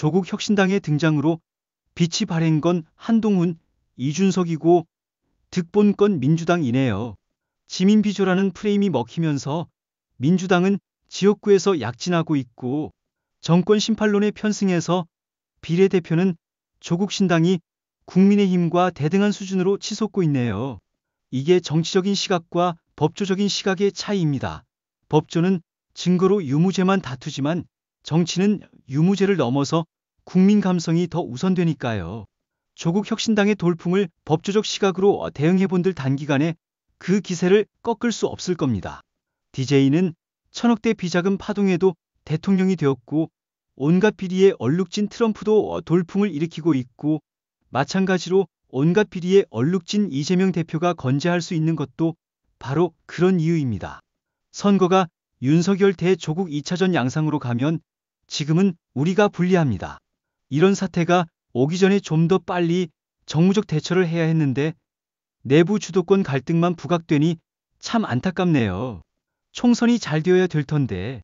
조국 혁신당의 등장으로 빛이 발행 건 한동훈, 이준석이고 득본 건 민주당이네요. 지민 비조라는 프레임이 먹히면서 민주당은 지역구에서 약진하고 있고 정권 심판론에 편승해서 비례대표는 조국 신당이 국민의힘과 대등한 수준으로 치솟고 있네요. 이게 정치적인 시각과 법조적인 시각의 차이입니다. 법조는 증거로 유무죄만 다투지만 정치는 유무제를 넘어서 국민 감성이 더 우선되니까요. 조국 혁신당의 돌풍을 법조적 시각으로 대응해본들 단기간에 그 기세를 꺾을 수 없을 겁니다. DJ는 천억대 비자금 파동에도 대통령이 되었고 온갖 비리에 얼룩진 트럼프도 돌풍을 일으키고 있고 마찬가지로 온갖 비리에 얼룩진 이재명 대표가 건재할 수 있는 것도 바로 그런 이유입니다. 선거가 윤석열 대 조국 2차전 양상으로 가면 지금은 우리가 불리합니다. 이런 사태가 오기 전에 좀 더 빨리 정무적 대처를 해야 했는데 내부 주도권 갈등만 부각되니 참 안타깝네요. 총선이 잘 되어야 될 텐데